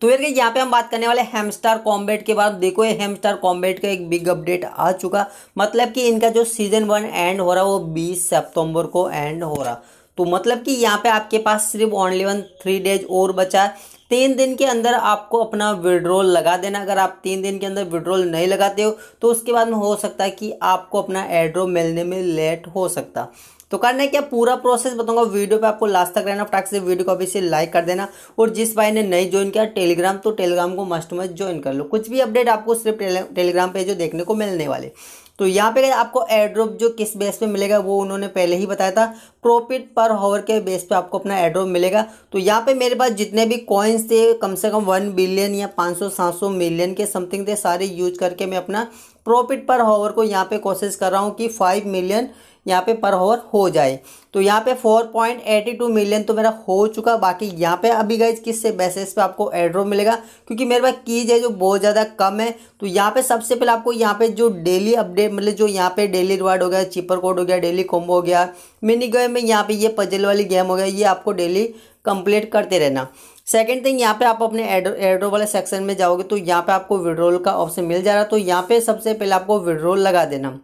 तो यार यहाँ पे हम बात करने वाले हेमस्टार कॉम्बेट के बाद देखो ये हेमस्टार कॉम्बेट का एक बिग अपडेट आ चुका मतलब कि इनका जो सीजन वन एंड हो रहा वो बीस सितंबर को एंड हो रहा तो मतलब कि यहाँ पे आपके पास सिर्फ ओनली वन थ्री डेज और बचा है तीन दिन के अंदर आपको अपना विड्रॉल लगा देना अगर आप तीन दिन के अंदर विड्रॉल नहीं लगाते हो तो उसके बाद में हो सकता है कि आपको अपना एड्रो मिलने में लेट हो सकता तो करना है क्या पूरा प्रोसेस बताऊंगा वीडियो पे आपको लास्ट तक रहना टाक से वीडियो को अभी से लाइक कर देना और जिस भाई ने नहीं ज्वाइन किया टेलीग्राम तो टेलीग्राम को मस्ट मस्ट ज्वाइन कर लो कुछ भी अपडेट आपको सिर्फ टेलीग्राम पे जो देखने को मिलने वाले तो यहाँ पे आपको एयर ड्रॉप जो किस बेस पे मिलेगा वो उन्होंने पहले ही बताया था प्रॉफिट पर हावर के बेस पे आपको अपना एड्रॉप मिलेगा तो यहाँ पे मेरे पास जितने भी कॉइन्स थे कम से कम वन बिलियन या पाँच सौ सात सौ मिलियन के समथिंग थे सारे यूज करके मैं अपना प्रॉफिट पर हावर को यहाँ पे कोशिश कर रहा हूँ कि फाइव मिलियन यहाँ पे पर हावर हो जाए तो यहाँ पे four point eighty two million तो मेरा हो चुका बाकी यहाँ पे अभी गाइज किससे बेसिस पे आपको एड्रो मिलेगा क्योंकि मेरे पास कीज है जो बहुत ज़्यादा कम है तो यहाँ पे सबसे पहले आपको यहाँ पे जो डेली अपडेट मतलब जो यहाँ पे डेली रिवार्ड हो गया चीपर कोड हो गया डेली कॉम्बो हो गया मिनी गेम में यहाँ पे ये पजल वाली गेम हो गया ये आपको डेली कंप्लीट करते रहना सेकंड थिंग यहाँ पे आप अपने एड्रो वाले सेक्शन में जाओगे तो यहाँ पे आपको विड्रोल का ऑप्शन मिल जा रहा तो यहाँ पे सबसे पहले आपको विड्रोल लगा देना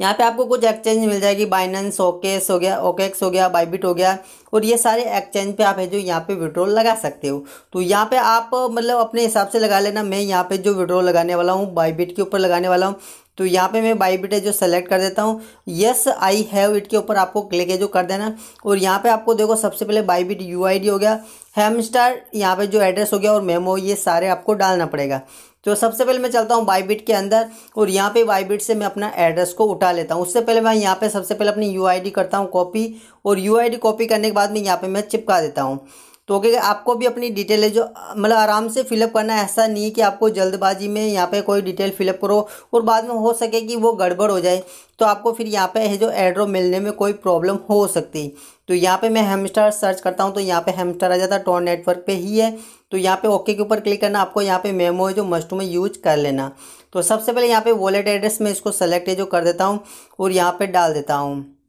यहाँ पे आपको कुछ एक्सचेंज मिल जाएगी बाइनेंस ओकेस हो गया ओकेक्स हो गया बाइबिट हो गया और ये सारे एक्सचेंज पे आप है जो यहाँ पे विड्रोल लगा सकते हो तो यहाँ पे आप मतलब अपने हिसाब से लगा लेना मैं यहाँ पे जो विड्रोल लगाने वाला हूँ बाइबिट के ऊपर लगाने वाला हूँ तो यहाँ पे मैं बाई है जो सेलेक्ट कर देता हूँ यस आई हैव इट के ऊपर आपको क्लिक है जो कर देना और यहाँ पे आपको देखो सबसे पहले बाई बिट यू हो गया हेमस्टार यहाँ पे जो एड्रेस हो गया और मेमो ये सारे आपको डालना पड़ेगा तो सबसे पहले मैं चलता हूँ बाईबिट के अंदर और यहाँ पे बाईबिट से मैं अपना एड्रेस को उठा लेता हूँ उससे पहले मैं यहाँ पे सबसे पहले अपनी यू करता हूँ कॉपी और यू कॉपी करने के बाद में यहाँ पर मैं चिपका देता हूँ तो ओके आपको भी अपनी डिटेल है जो मतलब आराम से फिलअप करना है ऐसा नहीं है कि आपको जल्दबाजी में यहाँ पे कोई डिटेल फिलअप करो और बाद में हो सके कि वो गड़बड़ हो जाए तो आपको फिर यहाँ पे है जो एड्रो मिलने में कोई प्रॉब्लम हो सकती तो यहाँ पे मैं हेमस्टार सर्च करता हूँ तो यहाँ पे हेमस्टार आ जाता है टोन नेटवर्क पर ही है तो यहाँ पे ओके के ऊपर क्लिक करना आपको यहाँ पे मेमो है जो मस्ट में यूज कर लेना तो सबसे पहले यहाँ पे वॉलेट एड्रेस में इसको सेलेक्ट है जो कर देता हूँ और यहाँ पर डाल देता हूँ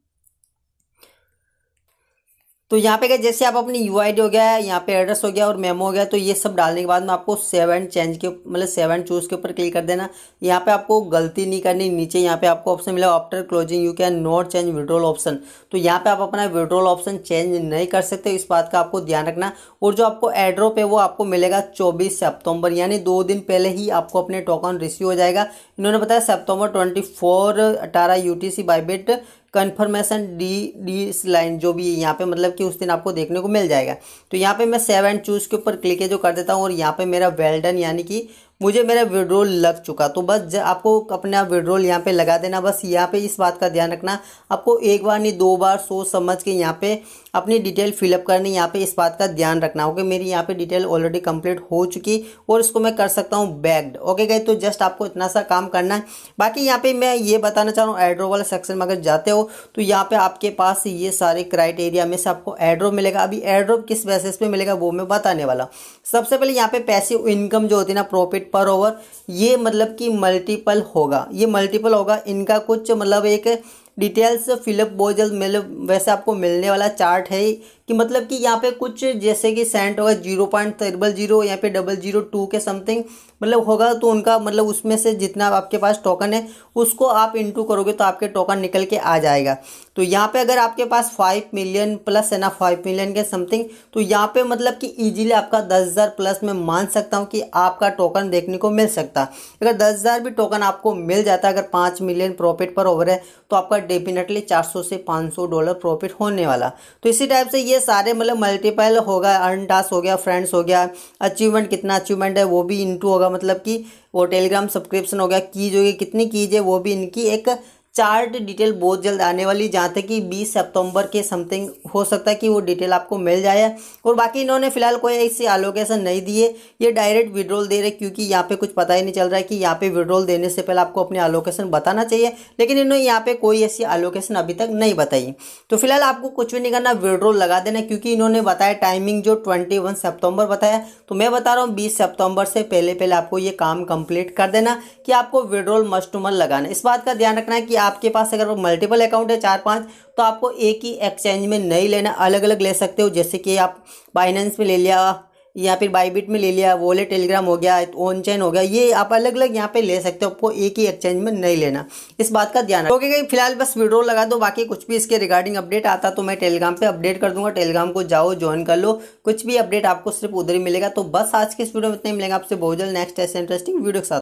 तो यहाँ पे जैसे आप अपनी यू हो गया है यहाँ पे एड्रेस हो गया और मेमो हो गया तो ये सब डालने के बाद में आपको सेवन चेंज के मतलब सेवन चूज़ के ऊपर क्लिक कर देना यहाँ पे आपको गलती नहीं करनी नीचे यहाँ पे आपको ऑप्शन मिला after closing you can not change withdrawal option तो यहाँ पे आप अपना विड्रोल ऑप्शन चेंज नहीं कर सकते इस बात का आपको ध्यान रखना और जो आपको एड्रोप है वो आपको मिलेगा चौबीस सितंबर यानी दो दिन पहले ही आपको अपने टोकन रिसीव हो जाएगा इन्होंने बताया सितंबर ट्वेंटी फोर अठारह U T C confirmation D D line जो भी यहाँ पे मतलब कि उस दिन आपको देखने को मिल जाएगा तो यहाँ पे मैं सेवन एंड चूज़ के ऊपर क्लिक है जो कर देता हूँ और यहाँ पे मेरा वेल्डन यानी कि मुझे मेरा विड्रोल लग चुका तो बस आपको अपना विड्रोल यहाँ पे लगा देना बस यहाँ पे इस बात का ध्यान रखना आपको एक बार नहीं दो बार सोच समझ के यहाँ पे अपनी डिटेल फिलअप करनी यहाँ पे इस बात का ध्यान रखना ओके मेरी यहाँ पे डिटेल ऑलरेडी कंप्लीट हो चुकी और इसको मैं कर सकता हूँ बैग्ड ओके गए तो जस्ट आपको इतना सा काम करना है बाकी यहाँ पे मैं ये बताना चाह रहा हूँ एड्रो वाला सेक्शन में अगर जाते हो तो यहाँ पे आपके पास ये सारे क्राइटेरिया में से आपको एड्रो मिलेगा अभी एड्रो किस बेसिस पे मिलेगा वो मैं बताने वाला सबसे पहले यहाँ पे पैसे इनकम जो होती है ना प्रॉफिट पर ओवर ये मतलब कि मल्टीपल होगा ये मल्टीपल होगा इनका कुछ मतलब एक डिटेल्स फिलअप बहुत जल्द मिल वैसे आपको मिलने वाला चार्ट है कि मतलब कि यहाँ पे कुछ जैसे कि सेंट होगा जीरो पॉइंट ट्रिपल जीरो यहाँ पे डबल जीरो टू के समथिंग मतलब होगा तो उनका मतलब उसमें से जितना आपके पास टोकन है उसको आप इंटू करोगे तो आपके टोकन निकल के आ जाएगा तो यहाँ पे अगर आपके पास फाइव मिलियन प्लस है ना फाइव मिलियन के समथिंग तो यहाँ पे मतलब कि इजीली आपका दस हज़ार प्लस मैं मान सकता हूँ कि आपका टोकन देखने को मिल सकता अगर दस हज़ार भी टोकन आपको मिल जाता है अगर पाँच मिलियन प्रॉफिट पर ओवर है तो आपका डेफिनेटली 400 से 500 डॉलर प्रॉफिट होने वाला तो इसी टाइप से ये सारे मतलब मल्टीपल होगा अर्न टास्क हो गया फ्रेंड्स हो गया अचीवमेंट कितना अचीवमेंट है वो भी इंटू होगा मतलब कि वो टेलीग्राम सब्सक्रिप्शन हो गया कीज होगी कितनी कीज है वो भी इनकी एक चार्ट डिटेल बहुत जल्द आने वाली जहाँ तक कि 20 सितंबर के समथिंग हो सकता है कि वो डिटेल आपको मिल जाए और बाकी इन्होंने फिलहाल कोई ऐसी एलोकेशन नहीं दिए ये डायरेक्ट विड्रोल दे रहे क्योंकि यहाँ पे कुछ पता ही नहीं चल रहा है कि यहाँ पे विड्रोल देने से पहले आपको अपनी एलोकेशन बताना चाहिए लेकिन इन्होंने यहाँ पर कोई ऐसी आलोकेशन अभी तक नहीं बताई तो फिलहाल आपको कुछ भी नहीं करना विड्रोल लगा देना क्योंकि इन्होंने बताया टाइमिंग जो ट्वेंटी वन बताया तो मैं बता रहा हूँ बीस सितंबर से पहले पहले आपको ये काम कम्प्लीट कर देना कि आपको विड्रोल मस्ट टू लगाना इस बात का ध्यान रखना है कि आपके पास अगर मल्टीपल अकाउंट है चार पाँच तो आपको एक ही एक्सचेंज में नहीं लेना अलग अलग ले सकते हो जैसे कि आप बाइनेंस में ले लिया या फिर बाईबिट में ले लिया वोले टेलीग्राम हो गया ऑन चैन हो गया ये आप अलग अलग यहाँ पे ले सकते हो आपको एक ही एक्सचेंज में नहीं लेना इस बात का ध्यान ओके गई फिलहाल बस वीडियो लगा दो बाकी कुछ भी इसके रिगार्डिंग अपडेट आता तो मैं टेलीग्राम पे अपडेट कर दूंगा टेलीग्राम को जाओ ज्वाइन कर लो कुछ भी अपडेट आपको सिर्फ उधर ही मिलेगा तो बस आज के इस वीडियो में इतना ही मिलेगा आपसे बहुत जल्द नेक्स्ट ऐसे इंटरेस्टिंग वीडियो